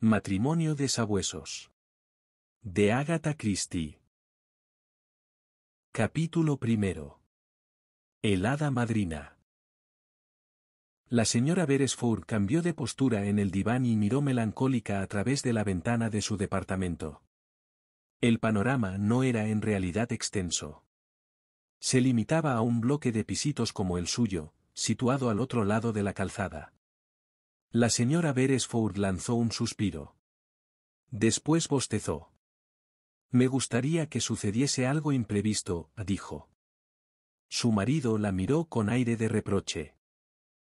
Matrimonio de Sabuesos. De Agatha Christie. Capítulo primero. El hada madrina. La señora Beresford cambió de postura en el diván y miró melancólica a través de la ventana de su departamento. El panorama no era en realidad extenso. Se limitaba a un bloque de pisitos como el suyo, situado al otro lado de la calzada. La señora Beresford lanzó un suspiro. Después bostezó. Me gustaría que sucediese algo imprevisto, dijo. Su marido la miró con aire de reproche.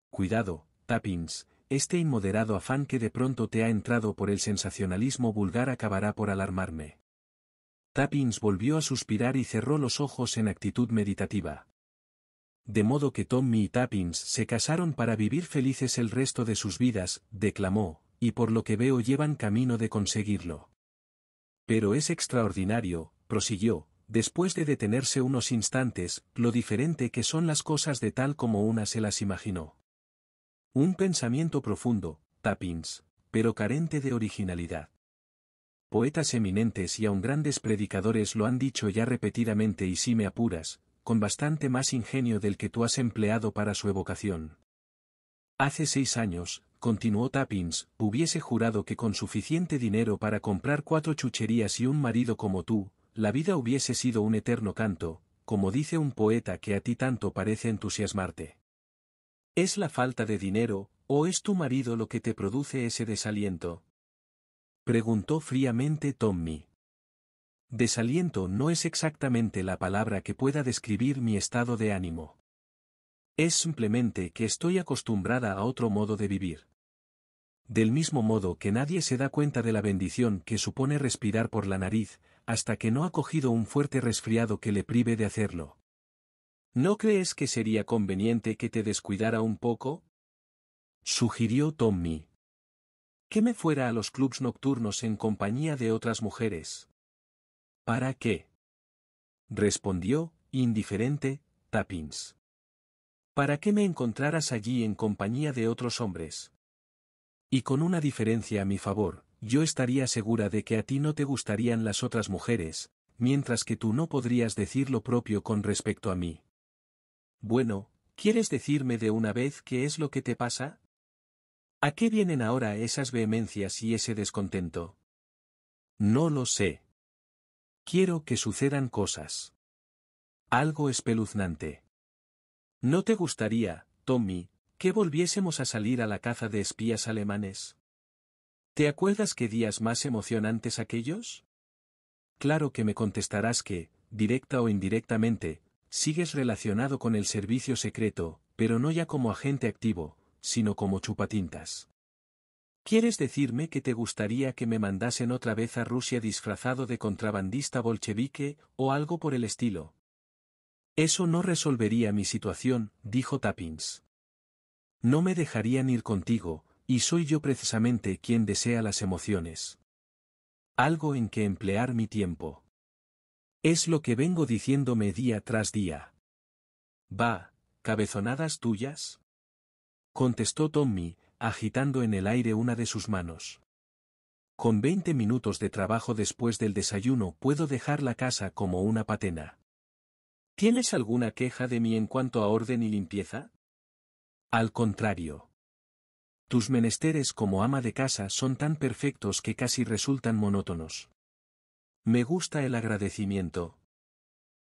Cuidado, Tappins, este inmoderado afán que de pronto te ha entrado por el sensacionalismo vulgar acabará por alarmarme. Tappins volvió a suspirar y cerró los ojos en actitud meditativa de modo que Tommy y Tappins se casaron para vivir felices el resto de sus vidas, declamó, y por lo que veo llevan camino de conseguirlo. Pero es extraordinario, prosiguió, después de detenerse unos instantes, lo diferente que son las cosas de tal como una se las imaginó. Un pensamiento profundo, Tappins, pero carente de originalidad. Poetas eminentes y aun grandes predicadores lo han dicho ya repetidamente y si me apuras, con bastante más ingenio del que tú has empleado para su evocación. Hace seis años, continuó Tappins, hubiese jurado que con suficiente dinero para comprar cuatro chucherías y un marido como tú, la vida hubiese sido un eterno canto, como dice un poeta que a ti tanto parece entusiasmarte. ¿Es la falta de dinero, o es tu marido lo que te produce ese desaliento? Preguntó fríamente Tommy. Desaliento no es exactamente la palabra que pueda describir mi estado de ánimo. Es simplemente que estoy acostumbrada a otro modo de vivir. Del mismo modo que nadie se da cuenta de la bendición que supone respirar por la nariz, hasta que no ha cogido un fuerte resfriado que le prive de hacerlo. ¿No crees que sería conveniente que te descuidara un poco? Sugirió Tommy. Que me fuera a los clubs nocturnos en compañía de otras mujeres. ¿Para qué? Respondió, indiferente, Tappins. ¿Para qué me encontraras allí en compañía de otros hombres? Y con una diferencia a mi favor, yo estaría segura de que a ti no te gustarían las otras mujeres, mientras que tú no podrías decir lo propio con respecto a mí. Bueno, ¿quieres decirme de una vez qué es lo que te pasa? ¿A qué vienen ahora esas vehemencias y ese descontento? No lo sé. Quiero que sucedan cosas. Algo espeluznante. ¿No te gustaría, Tommy, que volviésemos a salir a la caza de espías alemanes? ¿Te acuerdas qué días más emocionantes aquellos? Claro que me contestarás que, directa o indirectamente, sigues relacionado con el servicio secreto, pero no ya como agente activo, sino como chupatintas. ¿Quieres decirme que te gustaría que me mandasen otra vez a Rusia disfrazado de contrabandista bolchevique, o algo por el estilo? Eso no resolvería mi situación, dijo Tappins. No me dejarían ir contigo, y soy yo precisamente quien desea las emociones. Algo en que emplear mi tiempo. Es lo que vengo diciéndome día tras día. Va, cabezonadas tuyas. Contestó Tommy, agitando en el aire una de sus manos. Con 20 minutos de trabajo después del desayuno puedo dejar la casa como una patena. ¿Tienes alguna queja de mí en cuanto a orden y limpieza? Al contrario. Tus menesteres como ama de casa son tan perfectos que casi resultan monótonos. Me gusta el agradecimiento.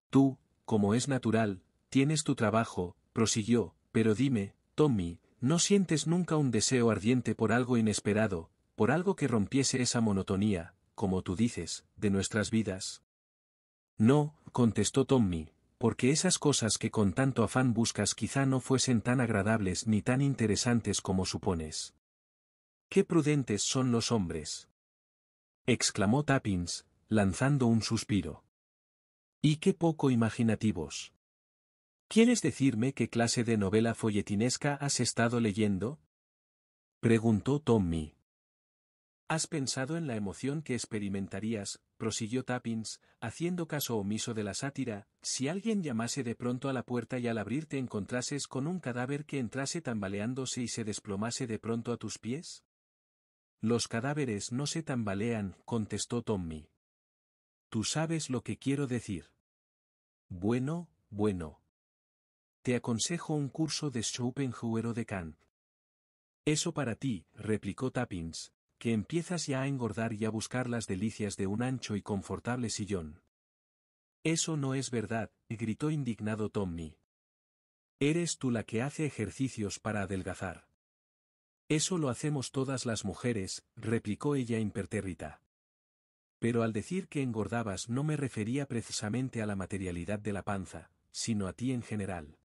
Tú, como es natural, tienes tu trabajo, prosiguió, pero dime, Tommy, no sientes nunca un deseo ardiente por algo inesperado, por algo que rompiese esa monotonía, como tú dices, de nuestras vidas. No, contestó Tommy, porque esas cosas que con tanto afán buscas quizá no fuesen tan agradables ni tan interesantes como supones. ¡Qué prudentes son los hombres! exclamó Tappins, lanzando un suspiro. Y qué poco imaginativos. ¿Quieres decirme qué clase de novela folletinesca has estado leyendo? Preguntó Tommy. ¿Has pensado en la emoción que experimentarías, prosiguió Tappins, haciendo caso omiso de la sátira, si alguien llamase de pronto a la puerta y al abrir te encontrases con un cadáver que entrase tambaleándose y se desplomase de pronto a tus pies? Los cadáveres no se tambalean, contestó Tommy. Tú sabes lo que quiero decir. Bueno, bueno te aconsejo un curso de Schopenhauer o de Kant. Eso para ti, replicó Tappins, que empiezas ya a engordar y a buscar las delicias de un ancho y confortable sillón. Eso no es verdad, gritó indignado Tommy. Eres tú la que hace ejercicios para adelgazar. Eso lo hacemos todas las mujeres, replicó ella impertérrita. Pero al decir que engordabas no me refería precisamente a la materialidad de la panza, sino a ti en general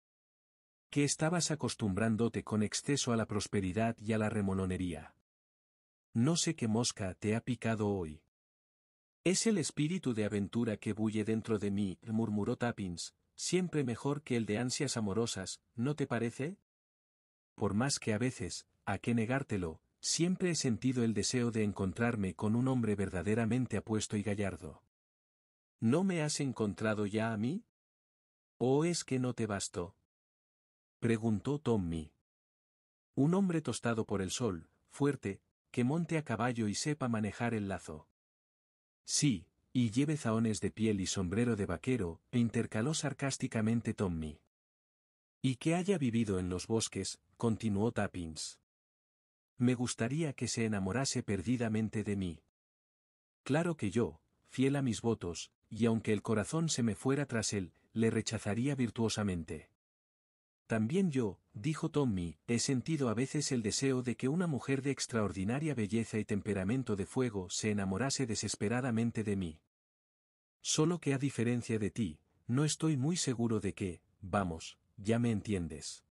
que estabas acostumbrándote con exceso a la prosperidad y a la remolonería. No sé qué mosca te ha picado hoy. Es el espíritu de aventura que bulle dentro de mí, murmuró Tappins, siempre mejor que el de ansias amorosas, ¿no te parece? Por más que a veces, a qué negártelo, siempre he sentido el deseo de encontrarme con un hombre verdaderamente apuesto y gallardo. ¿No me has encontrado ya a mí? ¿O es que no te bastó? Preguntó Tommy. Un hombre tostado por el sol, fuerte, que monte a caballo y sepa manejar el lazo. Sí, y lleve zaones de piel y sombrero de vaquero, e intercaló sarcásticamente Tommy. Y que haya vivido en los bosques, continuó Tappins. Me gustaría que se enamorase perdidamente de mí. Claro que yo, fiel a mis votos, y aunque el corazón se me fuera tras él, le rechazaría virtuosamente. También yo, dijo Tommy, he sentido a veces el deseo de que una mujer de extraordinaria belleza y temperamento de fuego se enamorase desesperadamente de mí. Solo que a diferencia de ti, no estoy muy seguro de que, vamos, ya me entiendes.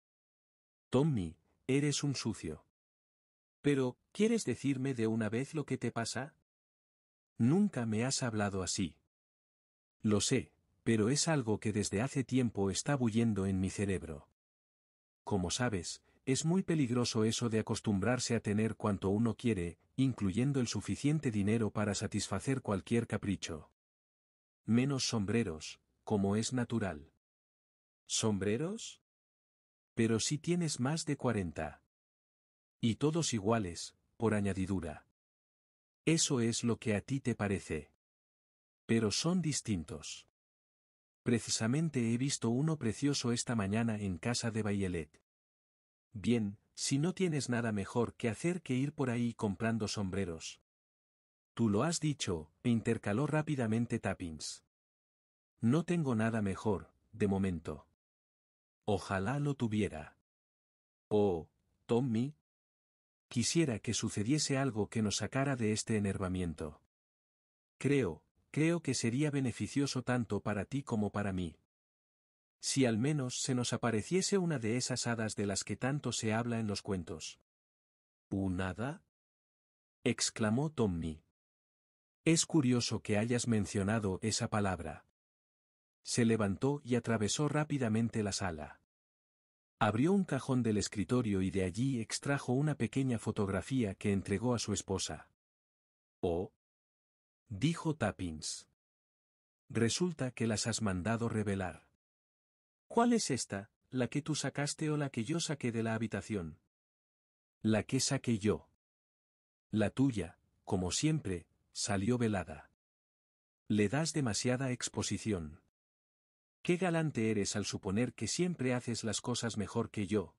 Tommy, eres un sucio. Pero, ¿quieres decirme de una vez lo que te pasa? Nunca me has hablado así. Lo sé, pero es algo que desde hace tiempo está bulliendo en mi cerebro como sabes, es muy peligroso eso de acostumbrarse a tener cuanto uno quiere, incluyendo el suficiente dinero para satisfacer cualquier capricho. Menos sombreros, como es natural. ¿Sombreros? Pero si tienes más de 40. Y todos iguales, por añadidura. Eso es lo que a ti te parece. Pero son distintos. Precisamente he visto uno precioso esta mañana en casa de Bayelet. Bien, si no tienes nada mejor que hacer que ir por ahí comprando sombreros. Tú lo has dicho, e intercaló rápidamente Tappings. No tengo nada mejor, de momento. Ojalá lo tuviera. Oh, Tommy. Quisiera que sucediese algo que nos sacara de este enervamiento. Creo, creo que sería beneficioso tanto para ti como para mí. Si al menos se nos apareciese una de esas hadas de las que tanto se habla en los cuentos. ¿Un hada? exclamó Tommy. Es curioso que hayas mencionado esa palabra. Se levantó y atravesó rápidamente la sala. Abrió un cajón del escritorio y de allí extrajo una pequeña fotografía que entregó a su esposa. Oh, dijo Tappins. Resulta que las has mandado revelar. ¿Cuál es esta, la que tú sacaste o la que yo saqué de la habitación? La que saqué yo. La tuya, como siempre, salió velada. Le das demasiada exposición. Qué galante eres al suponer que siempre haces las cosas mejor que yo.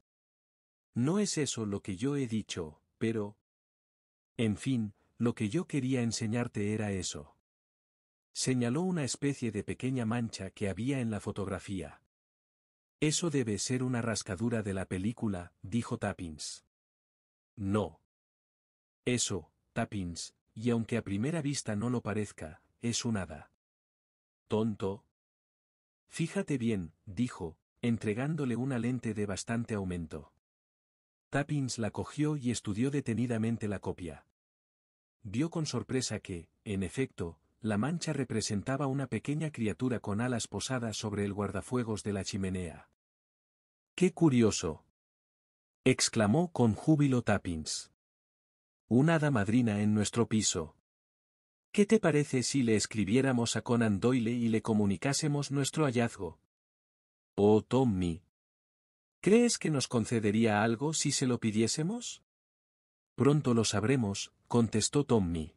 No es eso lo que yo he dicho, pero... En fin, lo que yo quería enseñarte era eso. Señaló una especie de pequeña mancha que había en la fotografía. Eso debe ser una rascadura de la película, dijo Tappins. No. Eso, Tappins, y aunque a primera vista no lo parezca, es un hada. Tonto. Fíjate bien, dijo, entregándole una lente de bastante aumento. Tappins la cogió y estudió detenidamente la copia. Vio con sorpresa que, en efecto, la mancha representaba una pequeña criatura con alas posadas sobre el guardafuegos de la chimenea. ¡Qué curioso! exclamó con júbilo Tappins. Una hada madrina en nuestro piso. ¿Qué te parece si le escribiéramos a Conan Doyle y le comunicásemos nuestro hallazgo? Oh, Tommy. ¿Crees que nos concedería algo si se lo pidiésemos? Pronto lo sabremos, contestó Tommy.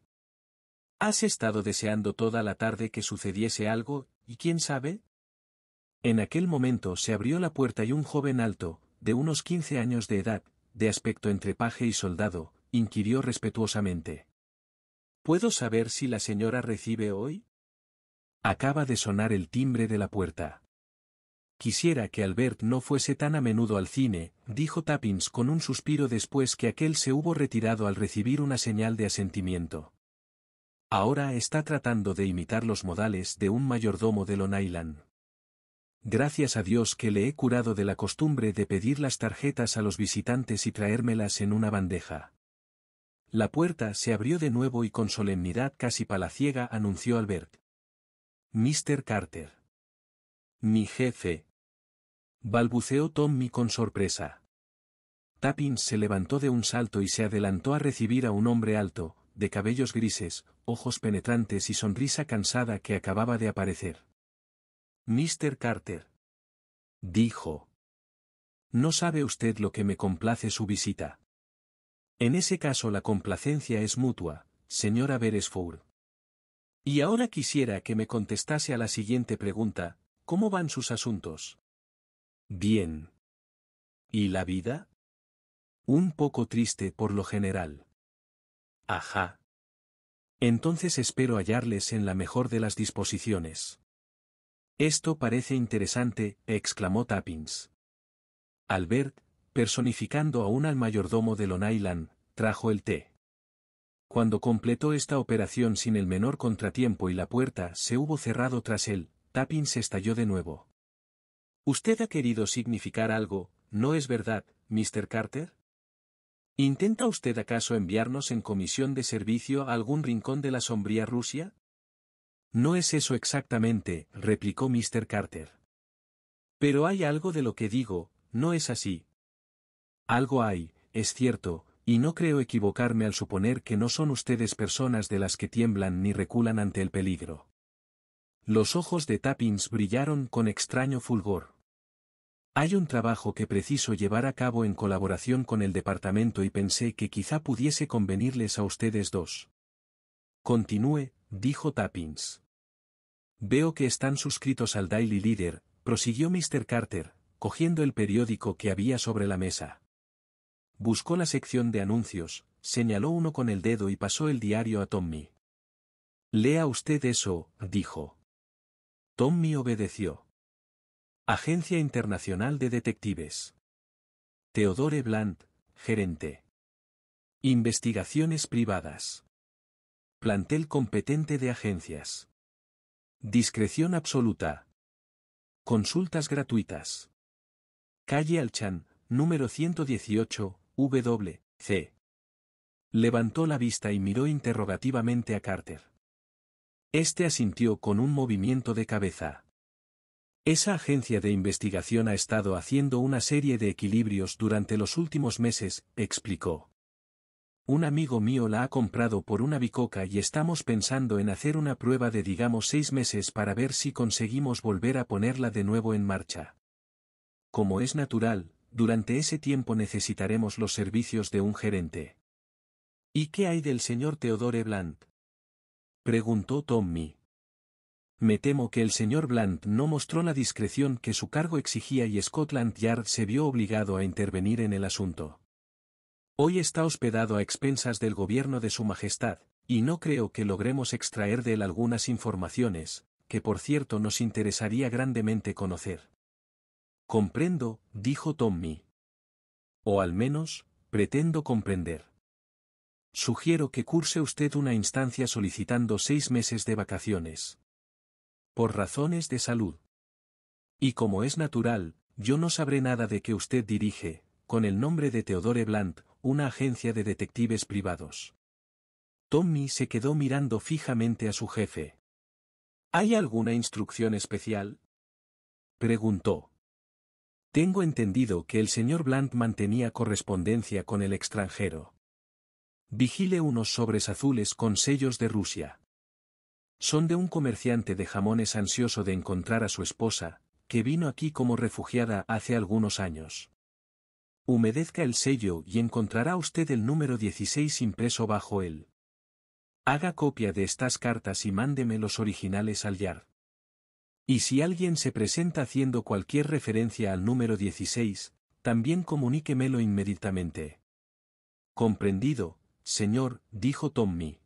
Has estado deseando toda la tarde que sucediese algo, y quién sabe? En aquel momento se abrió la puerta y un joven alto, de unos quince años de edad, de aspecto entre paje y soldado, inquirió respetuosamente. ¿Puedo saber si la señora recibe hoy? Acaba de sonar el timbre de la puerta. Quisiera que Albert no fuese tan a menudo al cine, dijo Tappins con un suspiro después que aquel se hubo retirado al recibir una señal de asentimiento. Ahora está tratando de imitar los modales de un mayordomo de Long Gracias a Dios que le he curado de la costumbre de pedir las tarjetas a los visitantes y traérmelas en una bandeja. La puerta se abrió de nuevo y con solemnidad casi palaciega anunció Albert. Mr. Carter. Mi jefe, balbuceó Tommy con sorpresa. Tappins se levantó de un salto y se adelantó a recibir a un hombre alto, de cabellos grises, ojos penetrantes y sonrisa cansada que acababa de aparecer. Mr. Carter. Dijo. No sabe usted lo que me complace su visita. En ese caso la complacencia es mutua, señora Beresford. Y ahora quisiera que me contestase a la siguiente pregunta, ¿cómo van sus asuntos? Bien. ¿Y la vida? Un poco triste por lo general. Ajá. Entonces espero hallarles en la mejor de las disposiciones. Esto parece interesante, exclamó Tappins. Albert, personificando aún al mayordomo de Long trajo el té. Cuando completó esta operación sin el menor contratiempo y la puerta se hubo cerrado tras él, Tappins estalló de nuevo. Usted ha querido significar algo, ¿no es verdad, Mr. Carter? ¿Intenta usted acaso enviarnos en comisión de servicio a algún rincón de la sombría Rusia? No es eso exactamente, replicó Mr. Carter. Pero hay algo de lo que digo, no es así. Algo hay, es cierto, y no creo equivocarme al suponer que no son ustedes personas de las que tiemblan ni reculan ante el peligro. Los ojos de Tappins brillaron con extraño fulgor. Hay un trabajo que preciso llevar a cabo en colaboración con el departamento y pensé que quizá pudiese convenirles a ustedes dos. Continúe, dijo Tappins. Veo que están suscritos al Daily Leader, prosiguió Mr. Carter, cogiendo el periódico que había sobre la mesa. Buscó la sección de anuncios, señaló uno con el dedo y pasó el diario a Tommy. Lea usted eso, dijo. Tommy obedeció. Agencia Internacional de Detectives. Teodore Bland, gerente. Investigaciones privadas. Plantel competente de agencias. Discreción absoluta. Consultas gratuitas. Calle Alchan, número 118, W, C. Levantó la vista y miró interrogativamente a Carter. Este asintió con un movimiento de cabeza. Esa agencia de investigación ha estado haciendo una serie de equilibrios durante los últimos meses, explicó. Un amigo mío la ha comprado por una bicoca y estamos pensando en hacer una prueba de digamos seis meses para ver si conseguimos volver a ponerla de nuevo en marcha. Como es natural, durante ese tiempo necesitaremos los servicios de un gerente. ¿Y qué hay del señor Theodore Bland? Preguntó Tommy. Me temo que el señor Bland no mostró la discreción que su cargo exigía y Scotland Yard se vio obligado a intervenir en el asunto. Hoy está hospedado a expensas del gobierno de Su Majestad, y no creo que logremos extraer de él algunas informaciones, que por cierto nos interesaría grandemente conocer. Comprendo, dijo Tommy. O al menos, pretendo comprender. Sugiero que curse usted una instancia solicitando seis meses de vacaciones por razones de salud. Y como es natural, yo no sabré nada de que usted dirige, con el nombre de Theodore Blunt, una agencia de detectives privados. Tommy se quedó mirando fijamente a su jefe. ¿Hay alguna instrucción especial? preguntó. Tengo entendido que el señor Blunt mantenía correspondencia con el extranjero. Vigile unos sobres azules con sellos de Rusia son de un comerciante de jamones ansioso de encontrar a su esposa, que vino aquí como refugiada hace algunos años. Humedezca el sello y encontrará usted el número 16 impreso bajo él. Haga copia de estas cartas y mándeme los originales al YAR. Y si alguien se presenta haciendo cualquier referencia al número 16, también comuníquemelo inmediatamente. Comprendido, señor, dijo Tommy.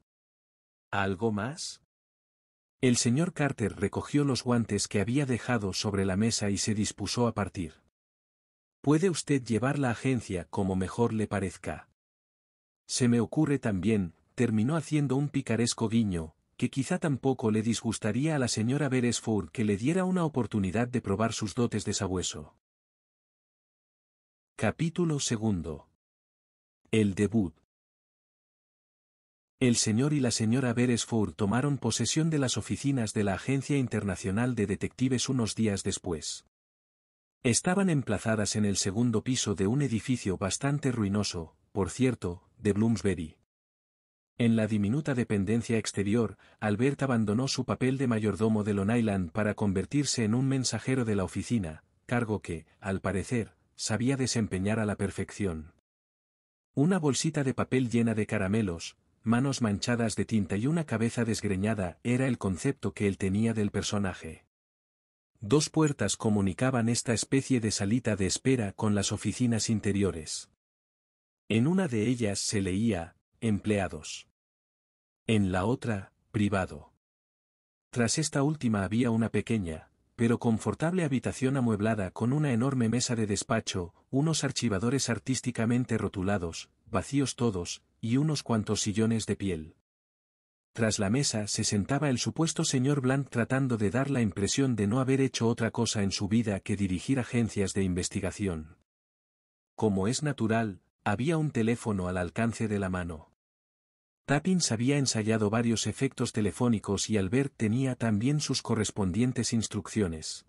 ¿Algo más? El señor Carter recogió los guantes que había dejado sobre la mesa y se dispuso a partir. Puede usted llevar la agencia como mejor le parezca. Se me ocurre también, terminó haciendo un picaresco guiño, que quizá tampoco le disgustaría a la señora Beresford que le diera una oportunidad de probar sus dotes de sabueso. Capítulo segundo. El debut. El señor y la señora Beresford tomaron posesión de las oficinas de la Agencia Internacional de Detectives unos días después. Estaban emplazadas en el segundo piso de un edificio bastante ruinoso, por cierto, de Bloomsbury. En la diminuta dependencia exterior, Albert abandonó su papel de mayordomo de Long Island para convertirse en un mensajero de la oficina, cargo que, al parecer, sabía desempeñar a la perfección. Una bolsita de papel llena de caramelos, manos manchadas de tinta y una cabeza desgreñada era el concepto que él tenía del personaje. Dos puertas comunicaban esta especie de salita de espera con las oficinas interiores. En una de ellas se leía, empleados. En la otra, privado. Tras esta última había una pequeña, pero confortable habitación amueblada con una enorme mesa de despacho, unos archivadores artísticamente rotulados, vacíos todos, y unos cuantos sillones de piel. Tras la mesa se sentaba el supuesto señor Blanc tratando de dar la impresión de no haber hecho otra cosa en su vida que dirigir agencias de investigación. Como es natural, había un teléfono al alcance de la mano. Tappins había ensayado varios efectos telefónicos y Albert tenía también sus correspondientes instrucciones.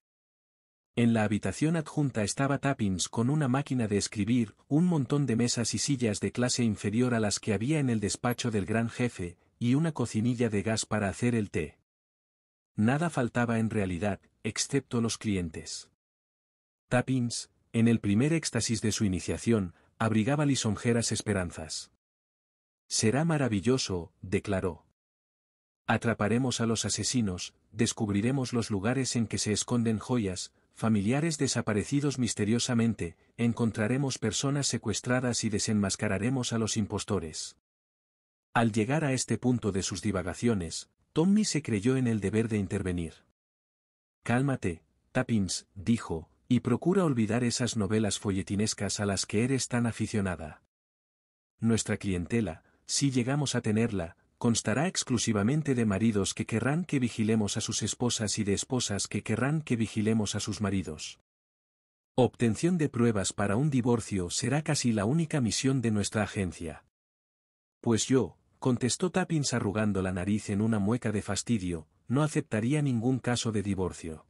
En la habitación adjunta estaba Tappins con una máquina de escribir, un montón de mesas y sillas de clase inferior a las que había en el despacho del gran jefe, y una cocinilla de gas para hacer el té. Nada faltaba en realidad, excepto los clientes. Tappins, en el primer éxtasis de su iniciación, abrigaba lisonjeras esperanzas. Será maravilloso, declaró. Atraparemos a los asesinos, descubriremos los lugares en que se esconden joyas, familiares desaparecidos misteriosamente, encontraremos personas secuestradas y desenmascararemos a los impostores. Al llegar a este punto de sus divagaciones, Tommy se creyó en el deber de intervenir. Cálmate, Tappins, dijo, y procura olvidar esas novelas folletinescas a las que eres tan aficionada. Nuestra clientela, si llegamos a tenerla, constará exclusivamente de maridos que querrán que vigilemos a sus esposas y de esposas que querrán que vigilemos a sus maridos. Obtención de pruebas para un divorcio será casi la única misión de nuestra agencia. Pues yo, contestó Tappins arrugando la nariz en una mueca de fastidio, no aceptaría ningún caso de divorcio.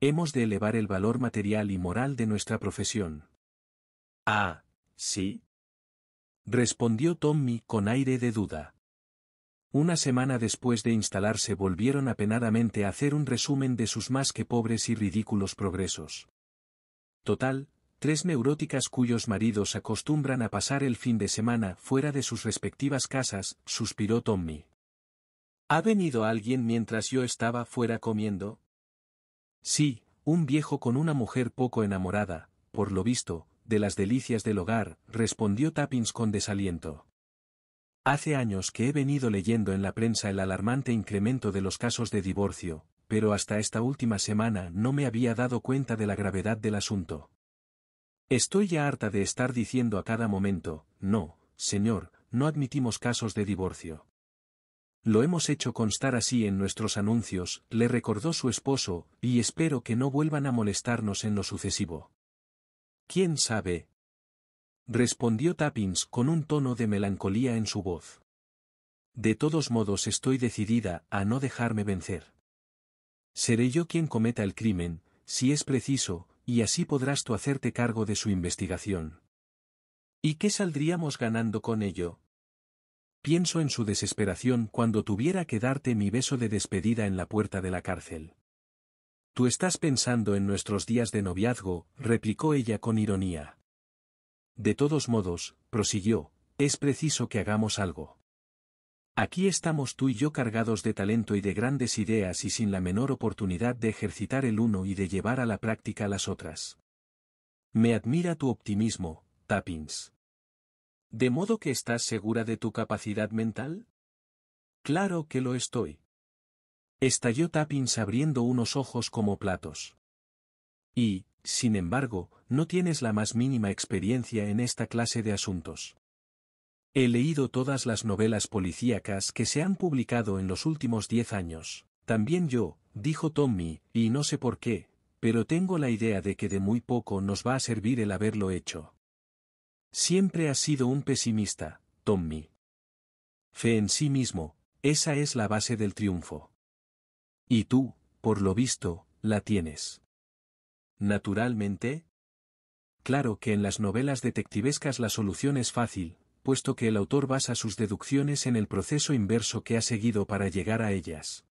Hemos de elevar el valor material y moral de nuestra profesión. Ah, sí. Respondió Tommy con aire de duda. Una semana después de instalarse volvieron apenadamente a hacer un resumen de sus más que pobres y ridículos progresos. Total, tres neuróticas cuyos maridos acostumbran a pasar el fin de semana fuera de sus respectivas casas, suspiró Tommy. ¿Ha venido alguien mientras yo estaba fuera comiendo? Sí, un viejo con una mujer poco enamorada, por lo visto, de las delicias del hogar, respondió Tappins con desaliento. Hace años que he venido leyendo en la prensa el alarmante incremento de los casos de divorcio, pero hasta esta última semana no me había dado cuenta de la gravedad del asunto. Estoy ya harta de estar diciendo a cada momento, no, señor, no admitimos casos de divorcio. Lo hemos hecho constar así en nuestros anuncios, le recordó su esposo, y espero que no vuelvan a molestarnos en lo sucesivo. ¿Quién sabe, Respondió Tappins con un tono de melancolía en su voz. De todos modos estoy decidida a no dejarme vencer. Seré yo quien cometa el crimen, si es preciso, y así podrás tú hacerte cargo de su investigación. ¿Y qué saldríamos ganando con ello? Pienso en su desesperación cuando tuviera que darte mi beso de despedida en la puerta de la cárcel. Tú estás pensando en nuestros días de noviazgo, replicó ella con ironía. De todos modos, prosiguió, es preciso que hagamos algo. Aquí estamos tú y yo cargados de talento y de grandes ideas y sin la menor oportunidad de ejercitar el uno y de llevar a la práctica las otras. Me admira tu optimismo, Tappins. ¿De modo que estás segura de tu capacidad mental? Claro que lo estoy. Estalló Tappins abriendo unos ojos como platos. Y, sin embargo, no tienes la más mínima experiencia en esta clase de asuntos. He leído todas las novelas policíacas que se han publicado en los últimos diez años. También yo, dijo Tommy, y no sé por qué, pero tengo la idea de que de muy poco nos va a servir el haberlo hecho. Siempre has sido un pesimista, Tommy. Fe en sí mismo, esa es la base del triunfo. Y tú, por lo visto, la tienes. Naturalmente. Claro que en las novelas detectivescas la solución es fácil, puesto que el autor basa sus deducciones en el proceso inverso que ha seguido para llegar a ellas.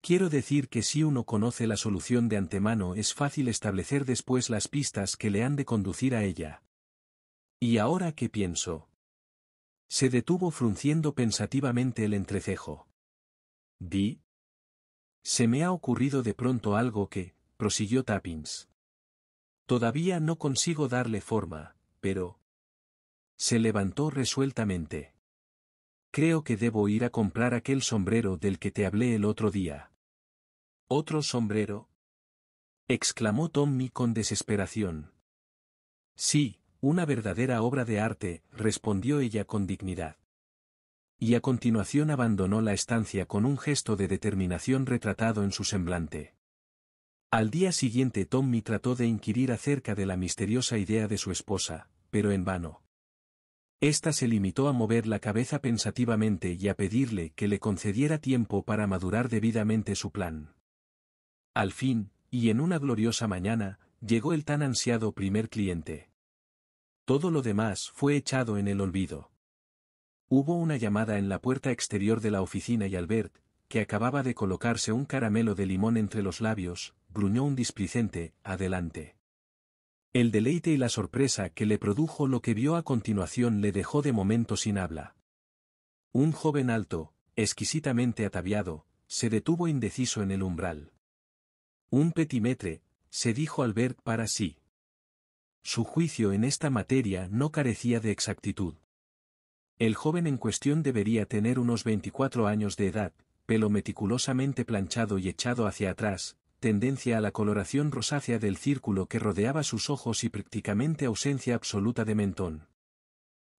Quiero decir que si uno conoce la solución de antemano es fácil establecer después las pistas que le han de conducir a ella. ¿Y ahora qué pienso? Se detuvo frunciendo pensativamente el entrecejo. Di. Se me ha ocurrido de pronto algo que, prosiguió Tappins. Todavía no consigo darle forma, pero... Se levantó resueltamente. Creo que debo ir a comprar aquel sombrero del que te hablé el otro día. ¿Otro sombrero? exclamó Tommy con desesperación. Sí, una verdadera obra de arte, respondió ella con dignidad. Y a continuación abandonó la estancia con un gesto de determinación retratado en su semblante. Al día siguiente Tommy trató de inquirir acerca de la misteriosa idea de su esposa, pero en vano. Esta se limitó a mover la cabeza pensativamente y a pedirle que le concediera tiempo para madurar debidamente su plan. Al fin, y en una gloriosa mañana, llegó el tan ansiado primer cliente. Todo lo demás fue echado en el olvido. Hubo una llamada en la puerta exterior de la oficina y Albert, que acababa de colocarse un caramelo de limón entre los labios, gruñó un displicente, adelante. El deleite y la sorpresa que le produjo lo que vio a continuación le dejó de momento sin habla. Un joven alto, exquisitamente ataviado, se detuvo indeciso en el umbral. Un petimetre, se dijo Albert para sí. Su juicio en esta materia no carecía de exactitud. El joven en cuestión debería tener unos veinticuatro años de edad, pelo meticulosamente planchado y echado hacia atrás, tendencia a la coloración rosácea del círculo que rodeaba sus ojos y prácticamente ausencia absoluta de mentón.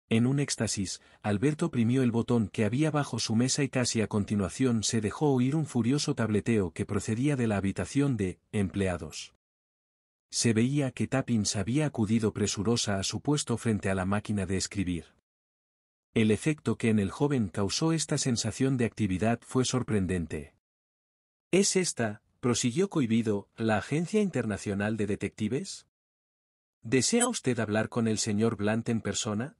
En un éxtasis, Alberto primió el botón que había bajo su mesa y casi a continuación se dejó oír un furioso tableteo que procedía de la habitación de empleados. Se veía que Tappins había acudido presurosa a su puesto frente a la máquina de escribir. El efecto que en el joven causó esta sensación de actividad fue sorprendente. ¿Es esta, prosiguió cohibido, la Agencia Internacional de Detectives? ¿Desea usted hablar con el señor Blant en persona?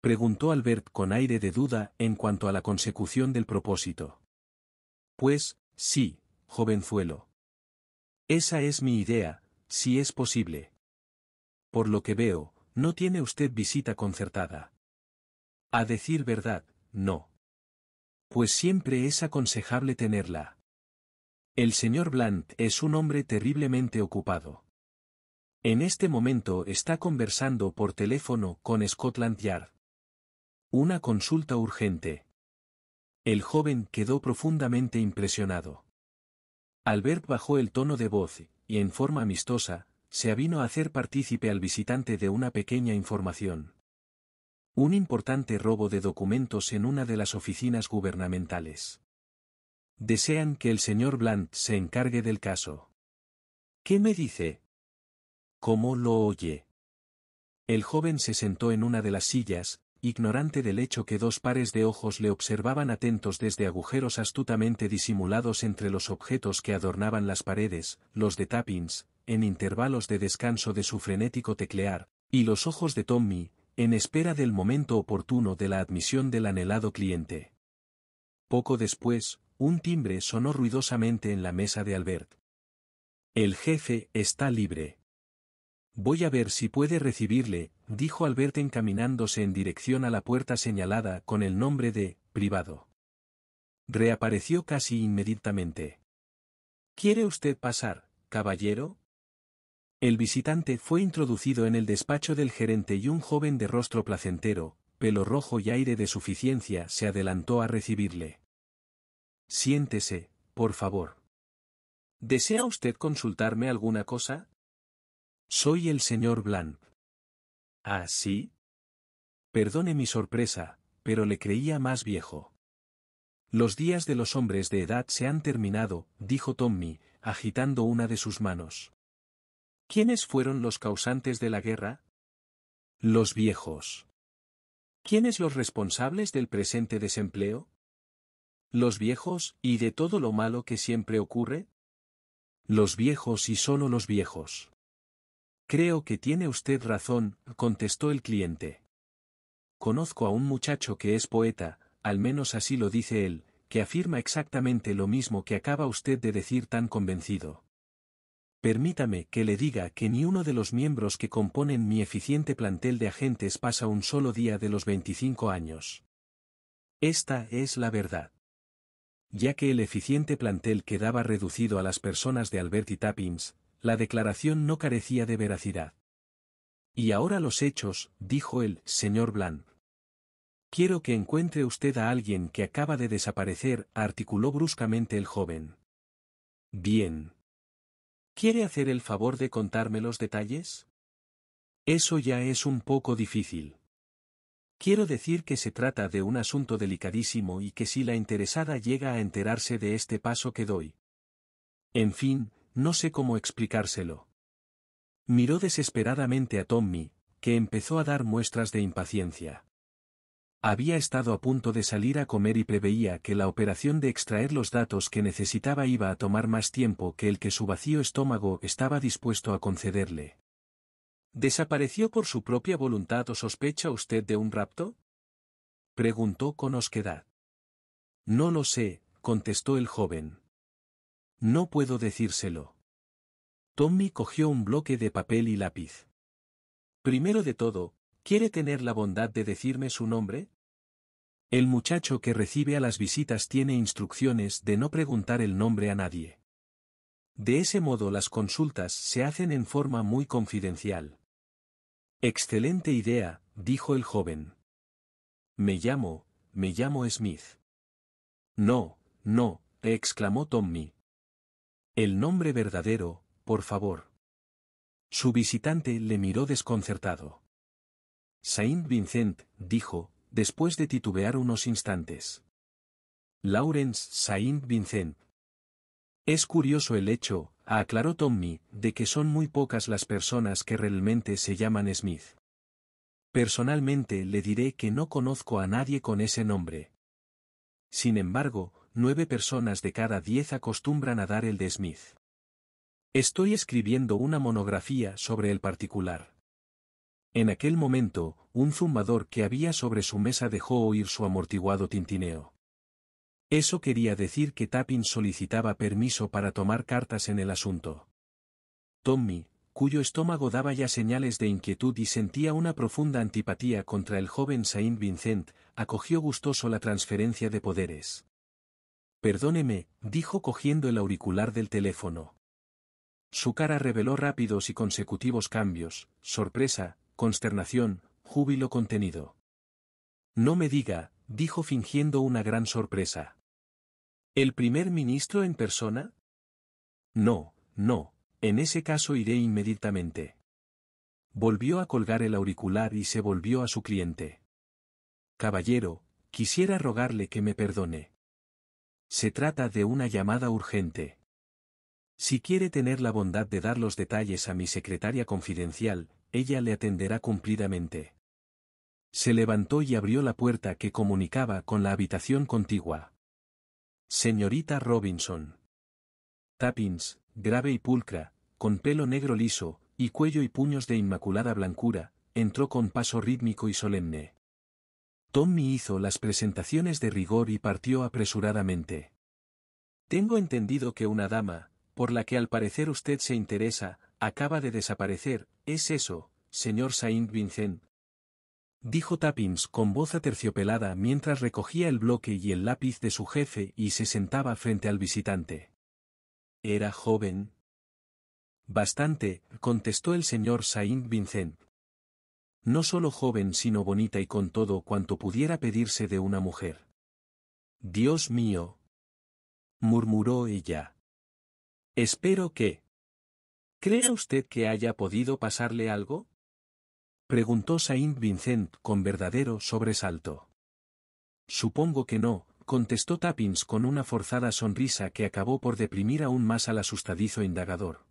Preguntó Albert con aire de duda en cuanto a la consecución del propósito. Pues, sí, jovenzuelo. Esa es mi idea, si es posible. Por lo que veo, no tiene usted visita concertada. A decir verdad, no. Pues siempre es aconsejable tenerla. El señor Blunt es un hombre terriblemente ocupado. En este momento está conversando por teléfono con Scotland Yard. Una consulta urgente. El joven quedó profundamente impresionado. Albert bajó el tono de voz, y en forma amistosa, se avino a hacer partícipe al visitante de una pequeña información. Un importante robo de documentos en una de las oficinas gubernamentales. Desean que el señor Blunt se encargue del caso. ¿Qué me dice? ¿Cómo lo oye? El joven se sentó en una de las sillas, ignorante del hecho que dos pares de ojos le observaban atentos desde agujeros astutamente disimulados entre los objetos que adornaban las paredes, los de Tappins, en intervalos de descanso de su frenético teclear, y los ojos de Tommy, en espera del momento oportuno de la admisión del anhelado cliente. Poco después, un timbre sonó ruidosamente en la mesa de Albert. El jefe está libre. Voy a ver si puede recibirle, dijo Albert encaminándose en dirección a la puerta señalada con el nombre de privado. Reapareció casi inmediatamente. ¿Quiere usted pasar, caballero? El visitante fue introducido en el despacho del gerente y un joven de rostro placentero, pelo rojo y aire de suficiencia se adelantó a recibirle. Siéntese, por favor. ¿Desea usted consultarme alguna cosa? Soy el señor Bland. ¿Ah, sí? Perdone mi sorpresa, pero le creía más viejo. Los días de los hombres de edad se han terminado, dijo Tommy, agitando una de sus manos. ¿Quiénes fueron los causantes de la guerra? Los viejos. ¿Quiénes los responsables del presente desempleo? los viejos, y de todo lo malo que siempre ocurre? Los viejos y solo los viejos. Creo que tiene usted razón, contestó el cliente. Conozco a un muchacho que es poeta, al menos así lo dice él, que afirma exactamente lo mismo que acaba usted de decir tan convencido. Permítame que le diga que ni uno de los miembros que componen mi eficiente plantel de agentes pasa un solo día de los 25 años. Esta es la verdad ya que el eficiente plantel quedaba reducido a las personas de Alberti Tappins, la declaración no carecía de veracidad. Y ahora los hechos, dijo el señor Bland. Quiero que encuentre usted a alguien que acaba de desaparecer, articuló bruscamente el joven. Bien. ¿Quiere hacer el favor de contarme los detalles? Eso ya es un poco difícil. Quiero decir que se trata de un asunto delicadísimo y que si la interesada llega a enterarse de este paso que doy. En fin, no sé cómo explicárselo. Miró desesperadamente a Tommy, que empezó a dar muestras de impaciencia. Había estado a punto de salir a comer y preveía que la operación de extraer los datos que necesitaba iba a tomar más tiempo que el que su vacío estómago estaba dispuesto a concederle. ¿Desapareció por su propia voluntad o sospecha usted de un rapto? Preguntó con osquedad. No lo sé, contestó el joven. No puedo decírselo. Tommy cogió un bloque de papel y lápiz. Primero de todo, ¿quiere tener la bondad de decirme su nombre? El muchacho que recibe a las visitas tiene instrucciones de no preguntar el nombre a nadie. De ese modo las consultas se hacen en forma muy confidencial. Excelente idea, dijo el joven. Me llamo, me llamo Smith. No, no, exclamó Tommy. El nombre verdadero, por favor. Su visitante le miró desconcertado. Saint Vincent, dijo, después de titubear unos instantes. Lawrence Saint Vincent. Es curioso el hecho, aclaró Tommy, de que son muy pocas las personas que realmente se llaman Smith. Personalmente le diré que no conozco a nadie con ese nombre. Sin embargo, nueve personas de cada diez acostumbran a dar el de Smith. Estoy escribiendo una monografía sobre el particular. En aquel momento, un zumbador que había sobre su mesa dejó oír su amortiguado tintineo. Eso quería decir que Tappin solicitaba permiso para tomar cartas en el asunto. Tommy, cuyo estómago daba ya señales de inquietud y sentía una profunda antipatía contra el joven Saint Vincent, acogió gustoso la transferencia de poderes. Perdóneme, dijo cogiendo el auricular del teléfono. Su cara reveló rápidos y consecutivos cambios, sorpresa, consternación, júbilo contenido. No me diga, dijo fingiendo una gran sorpresa. ¿El primer ministro en persona? No, no, en ese caso iré inmediatamente. Volvió a colgar el auricular y se volvió a su cliente. Caballero, quisiera rogarle que me perdone. Se trata de una llamada urgente. Si quiere tener la bondad de dar los detalles a mi secretaria confidencial, ella le atenderá cumplidamente. Se levantó y abrió la puerta que comunicaba con la habitación contigua. Señorita Robinson. Tappins, grave y pulcra, con pelo negro liso, y cuello y puños de inmaculada blancura, entró con paso rítmico y solemne. Tommy hizo las presentaciones de rigor y partió apresuradamente. Tengo entendido que una dama, por la que al parecer usted se interesa, acaba de desaparecer, ¿es eso, señor Saint Vincent, dijo Tappins con voz aterciopelada mientras recogía el bloque y el lápiz de su jefe y se sentaba frente al visitante. Era joven. Bastante, contestó el señor Saint Vincent. No solo joven sino bonita y con todo cuanto pudiera pedirse de una mujer. Dios mío. murmuró ella. Espero que. ¿Cree usted que haya podido pasarle algo? Preguntó Saint Vincent con verdadero sobresalto. Supongo que no, contestó Tappins con una forzada sonrisa que acabó por deprimir aún más al asustadizo indagador.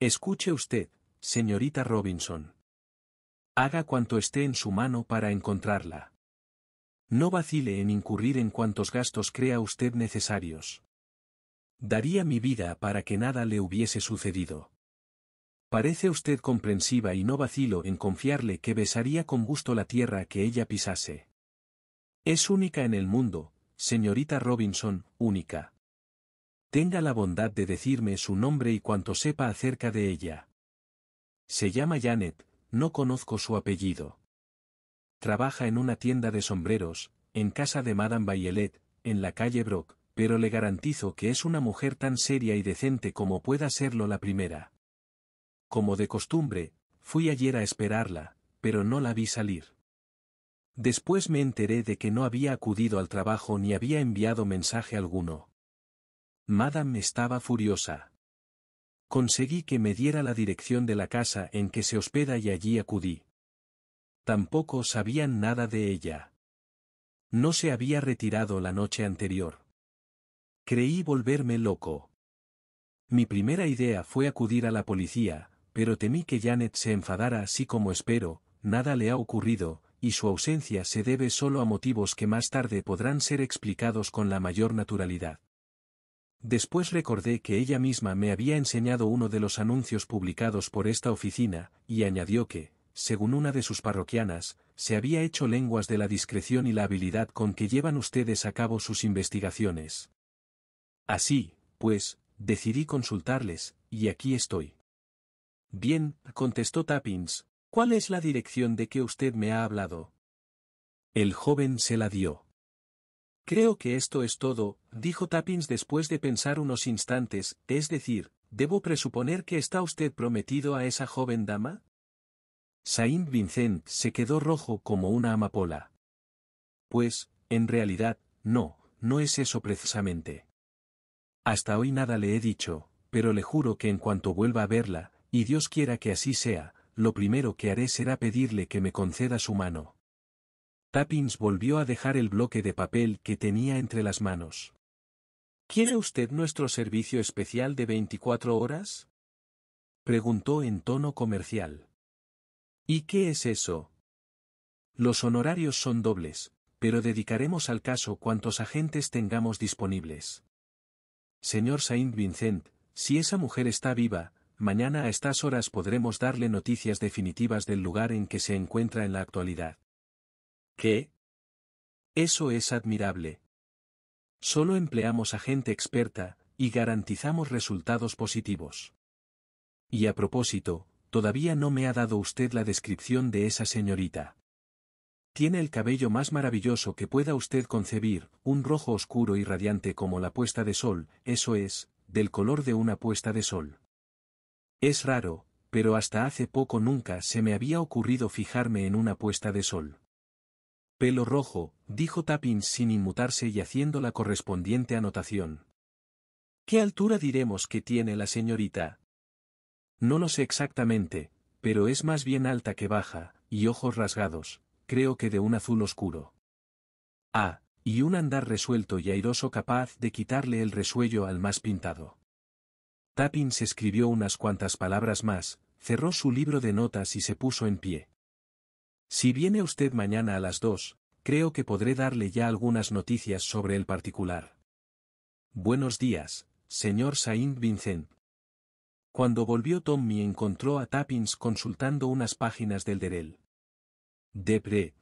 Escuche usted, señorita Robinson. Haga cuanto esté en su mano para encontrarla. No vacile en incurrir en cuantos gastos crea usted necesarios. Daría mi vida para que nada le hubiese sucedido. Parece usted comprensiva y no vacilo en confiarle que besaría con gusto la tierra que ella pisase. Es única en el mundo, señorita Robinson, única. Tenga la bondad de decirme su nombre y cuanto sepa acerca de ella. Se llama Janet, no conozco su apellido. Trabaja en una tienda de sombreros, en casa de Madame Bayelet, en la calle Brock, pero le garantizo que es una mujer tan seria y decente como pueda serlo la primera. Como de costumbre, fui ayer a esperarla, pero no la vi salir. Después me enteré de que no había acudido al trabajo ni había enviado mensaje alguno. Madame estaba furiosa. Conseguí que me diera la dirección de la casa en que se hospeda y allí acudí. Tampoco sabían nada de ella. No se había retirado la noche anterior. Creí volverme loco. Mi primera idea fue acudir a la policía, pero temí que Janet se enfadara así como espero, nada le ha ocurrido, y su ausencia se debe solo a motivos que más tarde podrán ser explicados con la mayor naturalidad. Después recordé que ella misma me había enseñado uno de los anuncios publicados por esta oficina, y añadió que, según una de sus parroquianas, se había hecho lenguas de la discreción y la habilidad con que llevan ustedes a cabo sus investigaciones. Así, pues, decidí consultarles, y aquí estoy. Bien, contestó Tappins. ¿Cuál es la dirección de que usted me ha hablado? El joven se la dio. Creo que esto es todo, dijo Tappins después de pensar unos instantes, es decir, ¿debo presuponer que está usted prometido a esa joven dama? Saint Vincent se quedó rojo como una amapola. Pues, en realidad, no, no es eso precisamente. Hasta hoy nada le he dicho, pero le juro que en cuanto vuelva a verla, y Dios quiera que así sea, lo primero que haré será pedirle que me conceda su mano. Tappins volvió a dejar el bloque de papel que tenía entre las manos. ¿Quiere usted nuestro servicio especial de 24 horas? Preguntó en tono comercial. ¿Y qué es eso? Los honorarios son dobles, pero dedicaremos al caso cuantos agentes tengamos disponibles. Señor Saint Vincent, si esa mujer está viva, mañana a estas horas podremos darle noticias definitivas del lugar en que se encuentra en la actualidad. ¿Qué? Eso es admirable. Solo empleamos a gente experta, y garantizamos resultados positivos. Y a propósito, todavía no me ha dado usted la descripción de esa señorita. Tiene el cabello más maravilloso que pueda usted concebir, un rojo oscuro y radiante como la puesta de sol, eso es, del color de una puesta de sol. Es raro, pero hasta hace poco nunca se me había ocurrido fijarme en una puesta de sol. Pelo rojo, dijo Tappins sin inmutarse y haciendo la correspondiente anotación. ¿Qué altura diremos que tiene la señorita? No lo sé exactamente, pero es más bien alta que baja, y ojos rasgados, creo que de un azul oscuro. Ah, y un andar resuelto y airoso capaz de quitarle el resuello al más pintado. Tappins escribió unas cuantas palabras más, cerró su libro de notas y se puso en pie. Si viene usted mañana a las dos, creo que podré darle ya algunas noticias sobre el particular. Buenos días, señor Saint Vincent. Cuando volvió Tommy encontró a Tappins consultando unas páginas del Derel. Depre.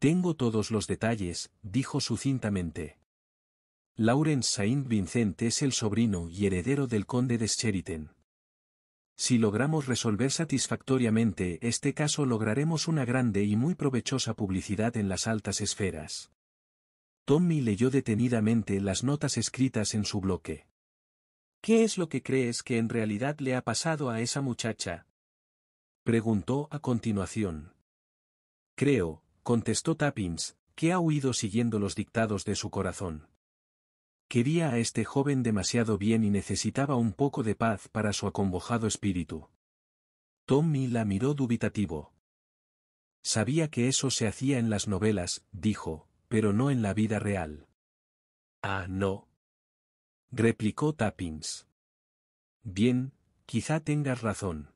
Tengo todos los detalles, dijo sucintamente. Lauren Saint Vincent es el sobrino y heredero del conde de Sheridan. Si logramos resolver satisfactoriamente este caso lograremos una grande y muy provechosa publicidad en las altas esferas. Tommy leyó detenidamente las notas escritas en su bloque. ¿Qué es lo que crees que en realidad le ha pasado a esa muchacha? Preguntó a continuación. Creo, contestó Tappins, que ha huido siguiendo los dictados de su corazón. Quería a este joven demasiado bien y necesitaba un poco de paz para su acongojado espíritu. Tommy la miró dubitativo. Sabía que eso se hacía en las novelas, dijo, pero no en la vida real. Ah, no. Replicó Tappings. Bien, quizá tengas razón.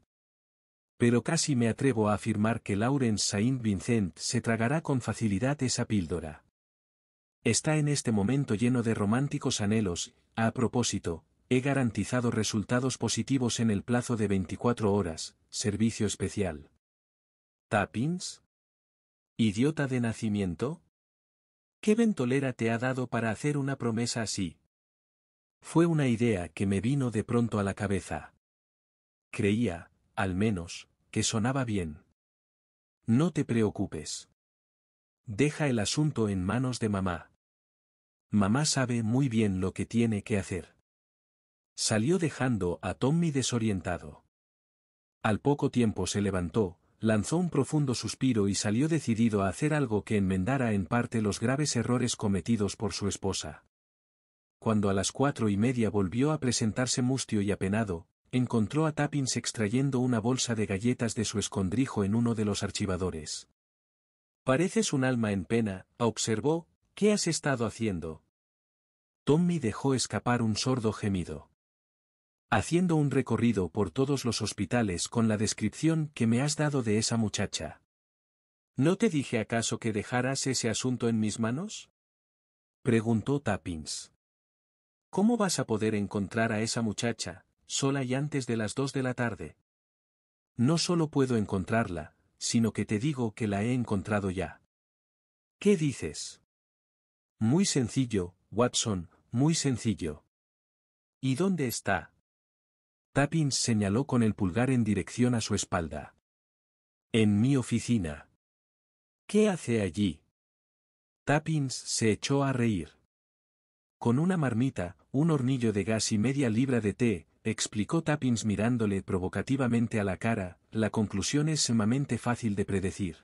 Pero casi me atrevo a afirmar que Lauren Saint Vincent se tragará con facilidad esa píldora. Está en este momento lleno de románticos anhelos, a propósito, he garantizado resultados positivos en el plazo de 24 horas, servicio especial. ¿Tappings? ¿Idiota de nacimiento? ¿Qué ventolera te ha dado para hacer una promesa así? Fue una idea que me vino de pronto a la cabeza. Creía, al menos, que sonaba bien. No te preocupes. Deja el asunto en manos de mamá. Mamá sabe muy bien lo que tiene que hacer. Salió dejando a Tommy desorientado. Al poco tiempo se levantó, lanzó un profundo suspiro y salió decidido a hacer algo que enmendara en parte los graves errores cometidos por su esposa. Cuando a las cuatro y media volvió a presentarse mustio y apenado, encontró a Tappins extrayendo una bolsa de galletas de su escondrijo en uno de los archivadores. Pareces un alma en pena, observó, ¿qué has estado haciendo? Tommy dejó escapar un sordo gemido. Haciendo un recorrido por todos los hospitales con la descripción que me has dado de esa muchacha. ¿No te dije acaso que dejaras ese asunto en mis manos? Preguntó Tappings. ¿Cómo vas a poder encontrar a esa muchacha, sola y antes de las dos de la tarde? No solo puedo encontrarla, sino que te digo que la he encontrado ya. ¿Qué dices? Muy sencillo, Watson, muy sencillo. ¿Y dónde está? Tappins señaló con el pulgar en dirección a su espalda. En mi oficina. ¿Qué hace allí? Tappins se echó a reír. Con una marmita, un hornillo de gas y media libra de té, explicó Tappins mirándole provocativamente a la cara, la conclusión es sumamente fácil de predecir.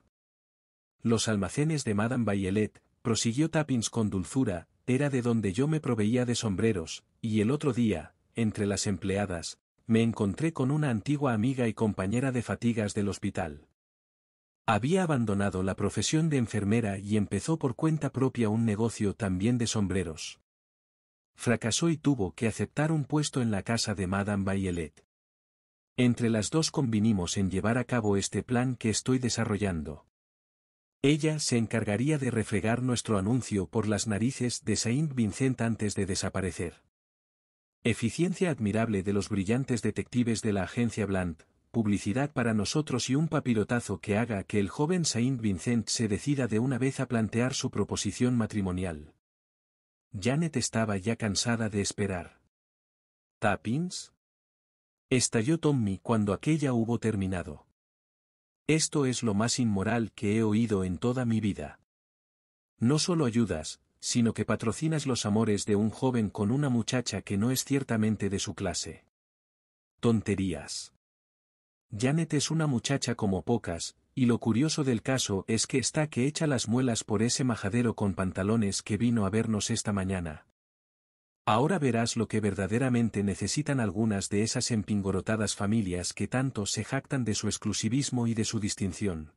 Los almacenes de Madame Bayelet, prosiguió Tappins con dulzura, era de donde yo me proveía de sombreros, y el otro día, entre las empleadas, me encontré con una antigua amiga y compañera de fatigas del hospital. Había abandonado la profesión de enfermera y empezó por cuenta propia un negocio también de sombreros. Fracasó y tuvo que aceptar un puesto en la casa de Madame Bayelet. Entre las dos convinimos en llevar a cabo este plan que estoy desarrollando. Ella se encargaría de refregar nuestro anuncio por las narices de Saint Vincent antes de desaparecer. Eficiencia admirable de los brillantes detectives de la agencia Bland, publicidad para nosotros y un papirotazo que haga que el joven Saint Vincent se decida de una vez a plantear su proposición matrimonial. Janet estaba ya cansada de esperar. ¿Tappins? Estalló Tommy cuando aquella hubo terminado. Esto es lo más inmoral que he oído en toda mi vida. No solo ayudas, sino que patrocinas los amores de un joven con una muchacha que no es ciertamente de su clase. Tonterías. Janet es una muchacha como pocas, y lo curioso del caso es que está que echa las muelas por ese majadero con pantalones que vino a vernos esta mañana. Ahora verás lo que verdaderamente necesitan algunas de esas empingorotadas familias que tanto se jactan de su exclusivismo y de su distinción.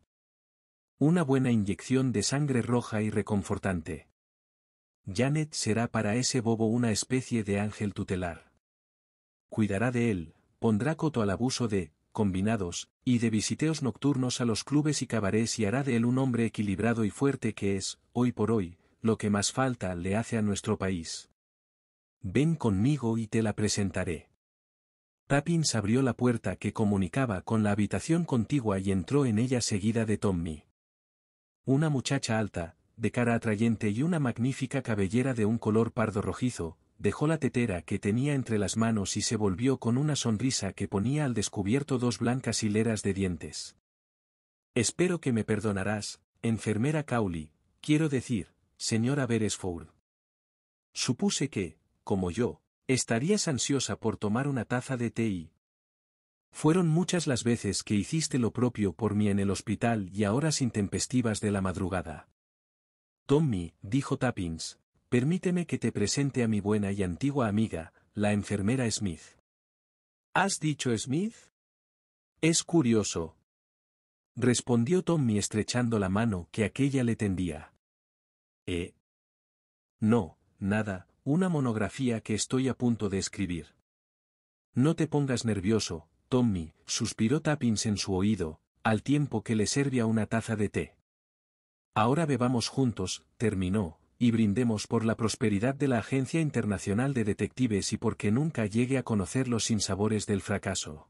Una buena inyección de sangre roja y reconfortante. Janet será para ese bobo una especie de ángel tutelar. Cuidará de él, pondrá coto al abuso de, combinados, y de visiteos nocturnos a los clubes y cabarets y hará de él un hombre equilibrado y fuerte que es, hoy por hoy, lo que más falta le hace a nuestro país. Ven conmigo y te la presentaré. Tappins abrió la puerta que comunicaba con la habitación contigua y entró en ella seguida de Tommy. Una muchacha alta, de cara atrayente y una magnífica cabellera de un color pardo rojizo, dejó la tetera que tenía entre las manos y se volvió con una sonrisa que ponía al descubierto dos blancas hileras de dientes. Espero que me perdonarás, enfermera Cowley, quiero decir, señora Beresford. Supuse que, como yo, estarías ansiosa por tomar una taza de té y... Fueron muchas las veces que hiciste lo propio por mí en el hospital y a horas intempestivas de la madrugada. Tommy, dijo Tappings, permíteme que te presente a mi buena y antigua amiga, la enfermera Smith. ¿Has dicho Smith? Es curioso. Respondió Tommy estrechando la mano que aquella le tendía. ¿Eh? No, nada, una monografía que estoy a punto de escribir. No te pongas nervioso, Tommy, suspiró Tappins en su oído, al tiempo que le servía una taza de té. Ahora bebamos juntos, terminó, y brindemos por la prosperidad de la Agencia Internacional de Detectives y porque nunca llegue a conocer los sinsabores del fracaso.